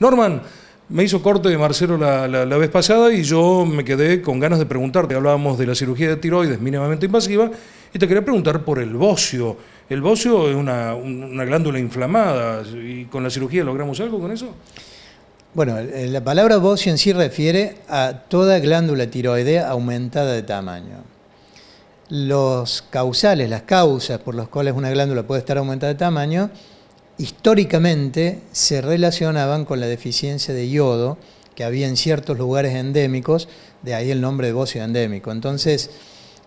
Norman, me hizo corte de Marcelo la, vez pasada y yo me quedé con ganas de preguntarte. Hablábamos de la cirugía de tiroides mínimamente invasiva y te quería preguntar por el bocio. El bocio es una, una glándula inflamada y con la cirugía logramos algo con eso. Bueno, eh, la palabra bocio en sí refiere a toda glándula tiroidea aumentada de tamaño. Los causales, las causas por las cuales una glándula puede estar aumentada de tamaño, históricamente se relacionaban con la deficiencia de yodo que había en ciertos lugares endémicos, de ahí el nombre de bocio endémico. Entonces,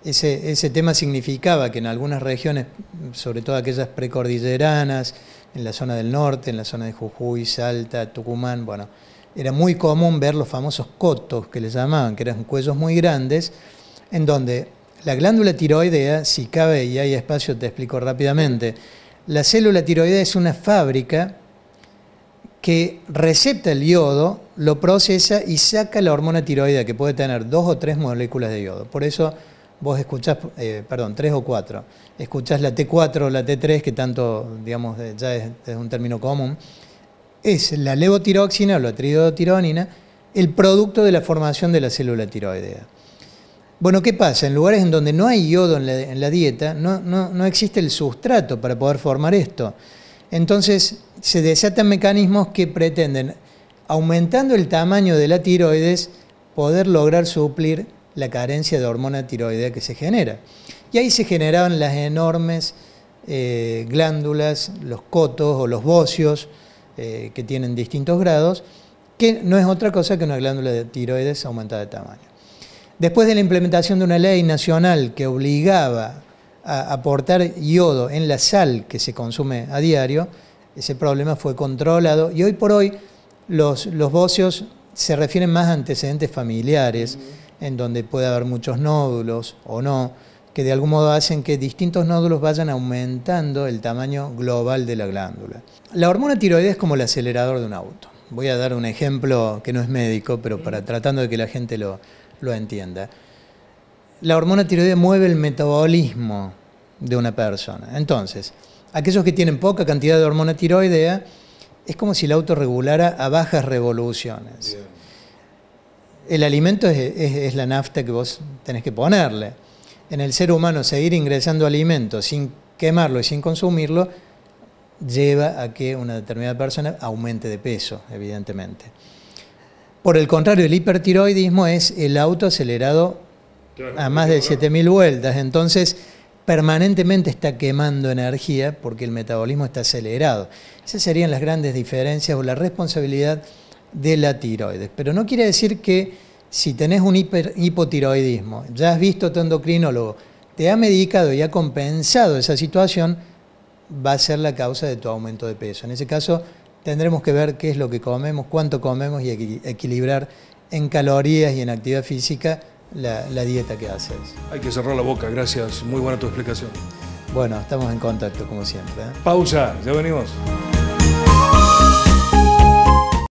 ese, tema significaba que en algunas regiones, sobre todo aquellas precordilleranas, en la zona del norte, en la zona de Jujuy, Salta, Tucumán, bueno, era muy común ver los famosos cotos que les llamaban, que eran cuellos muy grandes, en donde la glándula tiroidea, si cabe y hay espacio, te explico rápidamente, la célula tiroidea es una fábrica que recepta el yodo, lo procesa y saca la hormona tiroidea, que puede tener dos o tres moléculas de yodo. Por eso vos escuchás, eh, perdón, tres o cuatro. Escuchás la T4 o la T3, que tanto, digamos, ya es, un término común. Es la levotiroxina o la tridotironina, el producto de la formación de la célula tiroidea. Bueno, ¿qué pasa? En lugares en donde no hay yodo en la, dieta, no, no, existe el sustrato para poder formar esto. Entonces se desatan mecanismos que pretenden, aumentando el tamaño de la tiroides, poder lograr suplir la carencia de hormona tiroidea que se genera. Y ahí se generaban las enormes eh, glándulas, los cotos o los bocios, eh, que tienen distintos grados, que no es otra cosa que una glándula de tiroides aumentada de tamaño. Después de la implementación de una ley nacional que obligaba a aportar yodo en la sal que se consume a diario, ese problema fue controlado y hoy por hoy los, los bocios se refieren más a antecedentes familiares, en donde puede haber muchos nódulos o no, que de algún modo hacen que distintos nódulos vayan aumentando el tamaño global de la glándula. La hormona tiroides es como el acelerador de un auto voy a dar un ejemplo que no es médico, pero para tratando de que la gente lo, entienda. La hormona tiroidea mueve el metabolismo de una persona. Entonces, aquellos que tienen poca cantidad de hormona tiroidea, es como si la autorregulara a bajas revoluciones. El alimento es, es, la nafta que vos tenés que ponerle. En el ser humano seguir ingresando alimento sin quemarlo y sin consumirlo lleva a que una determinada persona aumente de peso, evidentemente. Por el contrario, el hipertiroidismo es el auto acelerado a más de 7.000 vueltas, entonces permanentemente está quemando energía porque el metabolismo está acelerado. Esas serían las grandes diferencias o la responsabilidad de la tiroides. Pero no quiere decir que si tenés un hipotiroidismo, ya has visto tu endocrinólogo, te ha medicado y ha compensado esa situación, va a ser la causa de tu aumento de peso. En ese caso, tendremos que ver qué es lo que comemos, cuánto comemos y equilibrar en calorías y en actividad física la, dieta que haces. Hay que cerrar la boca, gracias. Muy buena tu explicación. Bueno, estamos en contacto como siempre. ¿eh? Pausa, ya venimos.